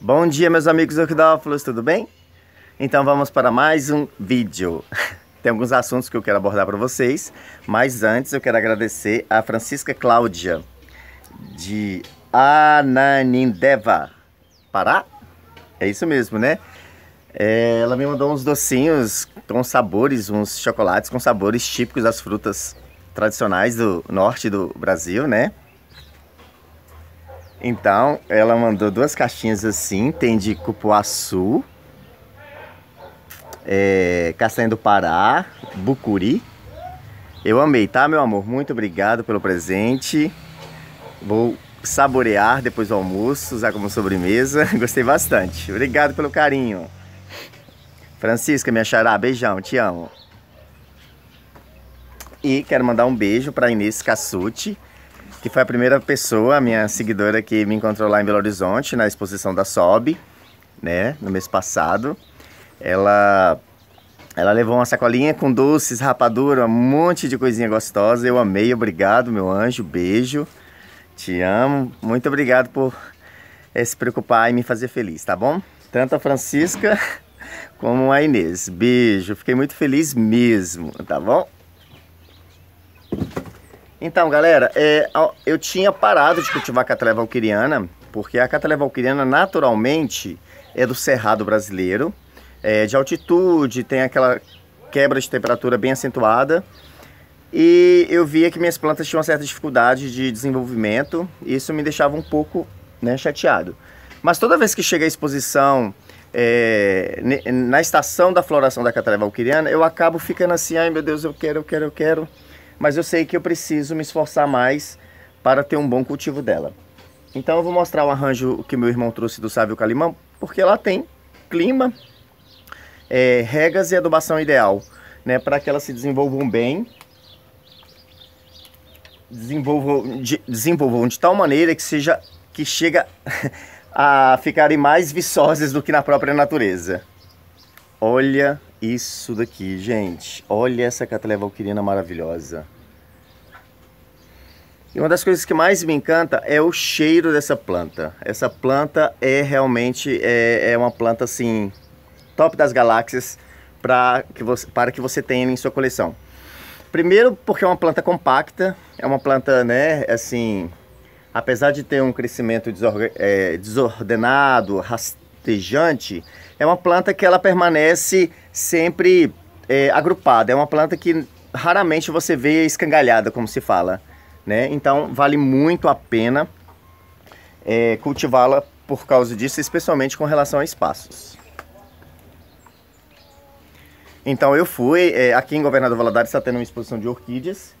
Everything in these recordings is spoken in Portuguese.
Bom dia, meus amigos orquidófilos, tudo bem? Então vamos para mais um vídeo. Tem alguns assuntos que eu quero abordar para vocês, mas antes eu quero agradecer a Francisca Cláudia, de Ananindeva, Pará? É isso mesmo, né? É, ela me mandou uns docinhos com sabores, uns chocolates com sabores típicos das frutas tradicionais do norte do Brasil, né? Então, ela mandou duas caixinhas assim, tem de cupuaçu, é, castanha do Pará, bucuri. Eu amei, tá, meu amor? Muito obrigado pelo presente. Vou saborear depois do almoço, usar como sobremesa. Gostei bastante. Obrigado pelo carinho. Francisca, me achará. Beijão, te amo. E quero mandar um beijo para Inês Cassuti, que foi a primeira pessoa, a minha seguidora que me encontrou lá em Belo Horizonte, na exposição da SOB, né, no mês passado. Ela ela levou uma sacolinha com doces, rapadura, um monte de coisinha gostosa. Eu amei, obrigado, meu anjo, beijo. Te amo. Muito obrigado por eh, se preocupar e me fazer feliz, tá bom? Tanto a Francisca como a Inês. Beijo. Fiquei muito feliz mesmo, tá bom? Então, galera, é, eu tinha parado de cultivar catalé valquiriana, porque a catalé valquiriana naturalmente é do cerrado brasileiro, é de altitude, tem aquela quebra de temperatura bem acentuada. E eu via que minhas plantas tinham uma certa dificuldade de desenvolvimento, e isso me deixava um pouco né, chateado. Mas toda vez que chega a exposição é, na estação da floração da catarata valquiriana, eu acabo ficando assim, ai meu Deus, eu quero, eu quero, eu quero mas eu sei que eu preciso me esforçar mais para ter um bom cultivo dela. Então eu vou mostrar o arranjo que meu irmão trouxe do Sávio Calimão, porque lá tem clima, é, regas e adubação ideal, né, para que elas se desenvolvam bem, desenvolvam de, desenvolvam de tal maneira que seja que chega a ficarem mais viçosas do que na própria natureza. Olha isso daqui, gente. Olha essa cataleya valquirina maravilhosa. E uma das coisas que mais me encanta é o cheiro dessa planta. Essa planta é realmente é, é uma planta assim top das galáxias para que você para que você tenha em sua coleção. Primeiro porque é uma planta compacta, é uma planta né assim, apesar de ter um crescimento é, desordenado, rastejante, é uma planta que ela permanece sempre é, agrupada. É uma planta que raramente você vê escangalhada, como se fala. Né? Então vale muito a pena é, cultivá-la por causa disso, especialmente com relação a espaços. Então eu fui, é, aqui em Governador Valadares está tendo uma exposição de orquídeas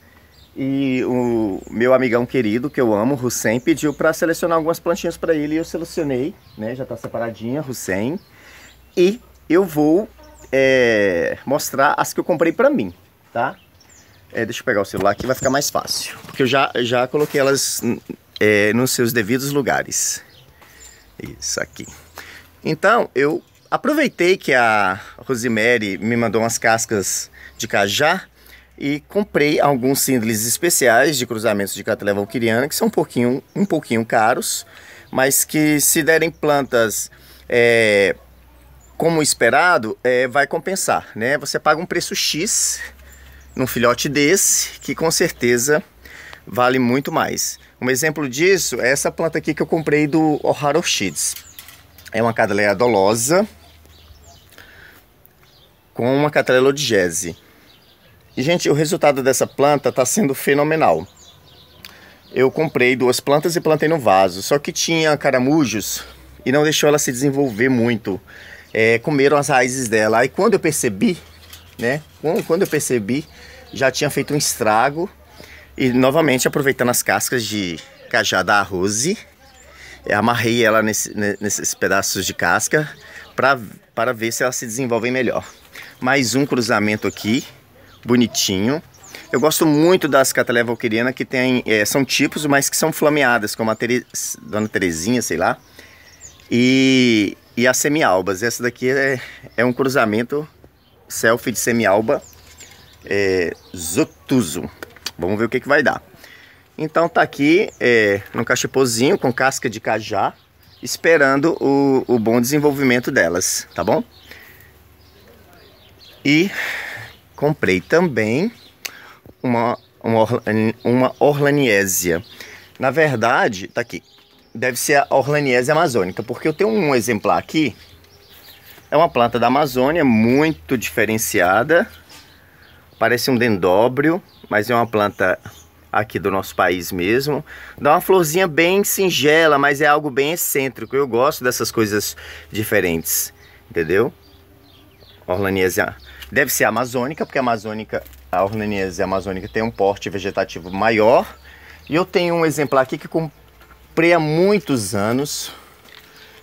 e o meu amigão querido, que eu amo, Hussein, pediu para selecionar algumas plantinhas para ele e eu selecionei, né? Já está separadinha, Hussein. E eu vou é, mostrar as que eu comprei pra mim, tá? É, deixa eu pegar o celular aqui, vai ficar mais fácil. Porque eu já, já coloquei elas hum, é, nos seus devidos lugares. Isso aqui. Então, eu aproveitei que a Rosemary me mandou umas cascas de cajá e comprei alguns síndles especiais de cruzamentos de Cattleya valquiriana, que são um pouquinho, um pouquinho caros, mas que se derem plantas... É, como esperado, é, vai compensar, né? Você paga um preço X num filhote desse, que com certeza vale muito mais. Um exemplo disso é essa planta aqui que eu comprei do O'Hara Orchids. É uma cataleia dolosa com uma cataleia odigese. E, gente, o resultado dessa planta está sendo fenomenal. Eu comprei duas plantas e plantei no vaso, só que tinha caramujos e não deixou ela se desenvolver muito é, comeram as raízes dela. Aí quando eu percebi, né? Quando eu percebi, já tinha feito um estrago. E novamente aproveitando as cascas de cajá da Rose, é, amarrei ela nesse, nesses pedaços de casca para ver se elas se desenvolvem melhor. Mais um cruzamento aqui, bonitinho. Eu gosto muito das cataleia valquiriana que tem, é, são tipos, mas que são flameadas, como a Tere, Dona Terezinha, sei lá. E e as semialbas. Essa daqui é, é um cruzamento selfie de semialba é, zotuso. Vamos ver o que, que vai dar. Então tá aqui é, no cachepozinho com casca de cajá, esperando o, o bom desenvolvimento delas, tá bom? E comprei também uma, uma, orla, uma Na verdade, tá aqui, deve ser a Orlaniese amazônica, porque eu tenho um exemplar aqui. É uma planta da Amazônia, muito diferenciada. Parece um dendóbrio, mas é uma planta aqui do nosso país mesmo. Dá uma florzinha bem singela, mas é algo bem excêntrico. Eu gosto dessas coisas diferentes, entendeu? Orlaniese deve ser amazônica, porque a amazônica, a Orlaniese amazônica tem um porte vegetativo maior. E eu tenho um exemplar aqui que com comprei há muitos anos.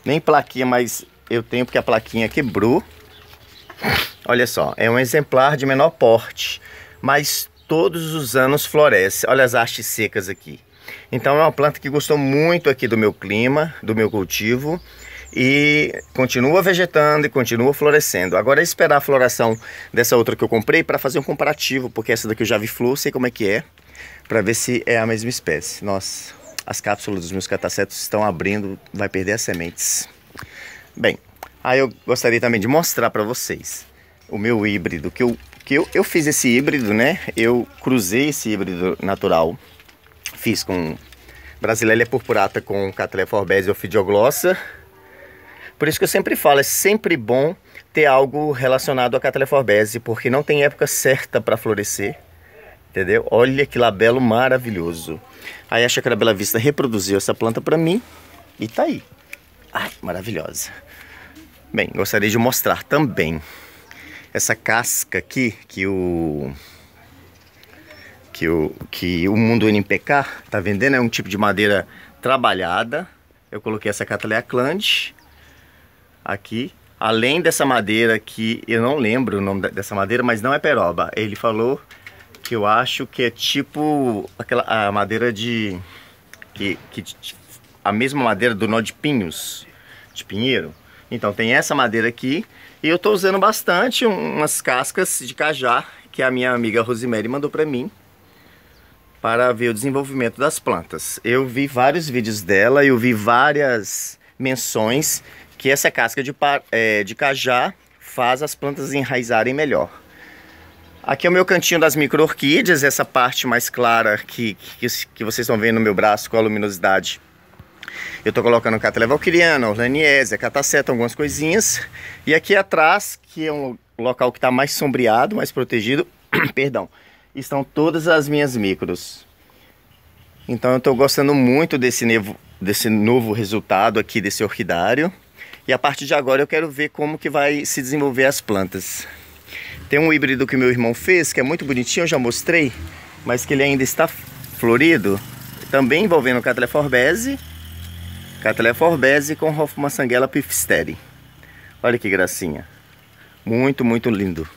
Nem plaquinha, mas eu tenho porque a plaquinha quebrou. Olha só, é um exemplar de menor porte, mas todos os anos floresce. Olha as hastes secas aqui. Então é uma planta que gostou muito aqui do meu clima, do meu cultivo e continua vegetando e continua florescendo. Agora é esperar a floração dessa outra que eu comprei para fazer um comparativo, porque essa daqui eu já vi flor, sei como é que é, para ver se é a mesma espécie. Nossa, as cápsulas dos meus catacetos estão abrindo, vai perder as sementes. Bem, aí eu gostaria também de mostrar para vocês o meu híbrido, que, eu, que eu, eu fiz esse híbrido, né? Eu cruzei esse híbrido natural, fiz com Brasileira purpurata com Cattleya forbese ou Por isso que eu sempre falo, é sempre bom ter algo relacionado a Cattleya porque não tem época certa para florescer entendeu? Olha que labelo maravilhoso. Aí a Chácara Bela Vista reproduziu essa planta para mim e tá aí. Ai, maravilhosa. Bem, gostaria de mostrar também essa casca aqui que o que o que o Mundo NPK tá vendendo é um tipo de madeira trabalhada. Eu coloquei essa Cataleia aqui, além dessa madeira que eu não lembro o nome dessa madeira, mas não é peroba. Ele falou que eu acho que é tipo aquela a madeira de que, que a mesma madeira do nó de pinhos, de pinheiro. Então tem essa madeira aqui e eu estou usando bastante umas cascas de cajá que a minha amiga Rosemary mandou para mim para ver o desenvolvimento das plantas. Eu vi vários vídeos dela, eu vi várias menções que essa casca de, é, de cajá faz as plantas enraizarem melhor. Aqui é o meu cantinho das micro-orquídeas, essa parte mais clara que, que, que vocês estão vendo no meu braço com a luminosidade. Eu estou colocando catela valquiriana, orlaniésia, cataceta, algumas coisinhas. E aqui atrás, que é um local que está mais sombreado, mais protegido, perdão, estão todas as minhas micros. Então eu estou gostando muito desse, nevo, desse novo resultado aqui desse orquidário. E a partir de agora eu quero ver como que vai se desenvolver as plantas. Tem um híbrido que meu irmão fez, que é muito bonitinho, eu já mostrei, mas que ele ainda está florido, também envolvendo Catleforbese, Catleforbese com Hoffman Sanguela Pifsteri. Olha que gracinha. Muito, muito lindo.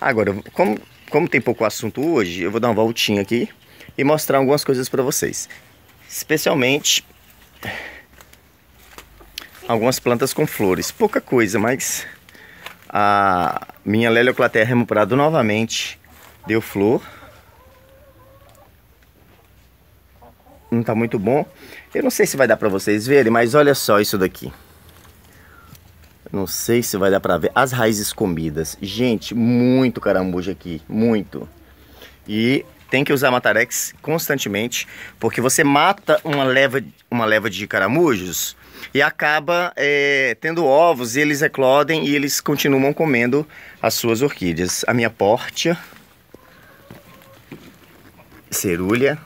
Agora, como, como tem pouco assunto hoje, eu vou dar uma voltinha aqui e mostrar algumas coisas para vocês. Especialmente algumas plantas com flores. Pouca coisa, mas a minha Leleoclateia remumbrado novamente deu flor. Não tá muito bom. Eu não sei se vai dar pra vocês verem, mas olha só isso daqui. Não sei se vai dar pra ver. As raízes comidas. Gente, muito caramujo aqui. Muito. E tem que usar matarex constantemente, porque você mata uma leva, uma leva de caramujos e acaba é, tendo ovos, e eles eclodem e eles continuam comendo as suas orquídeas. A minha pórtia, cerulha,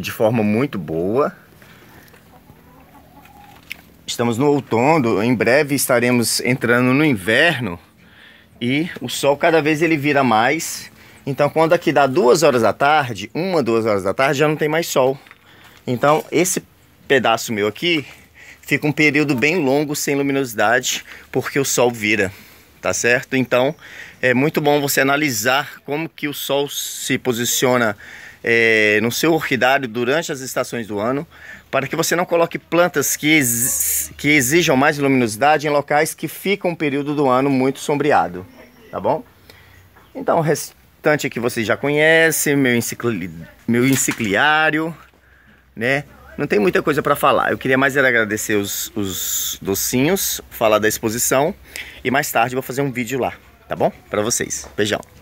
de forma muito boa. Estamos no outono, em breve estaremos entrando no inverno e o sol cada vez ele vira mais. Então quando aqui dá duas horas da tarde, uma, duas horas da tarde, já não tem mais sol. Então esse pedaço meu aqui, fica um período bem longo sem luminosidade, porque o sol vira, tá certo? Então, é muito bom você analisar como que o sol se posiciona é, no seu orquidário durante as estações do ano, para que você não coloque plantas que, ex que exijam mais luminosidade em locais que ficam um período do ano muito sombreado, tá bom? Então, o restante aqui você já conhece, meu, encicli meu encicliário, né? Não tem muita coisa para falar. Eu queria mais era agradecer os, os docinhos, falar da exposição e mais tarde eu vou fazer um vídeo lá, tá bom? Para vocês. Beijão.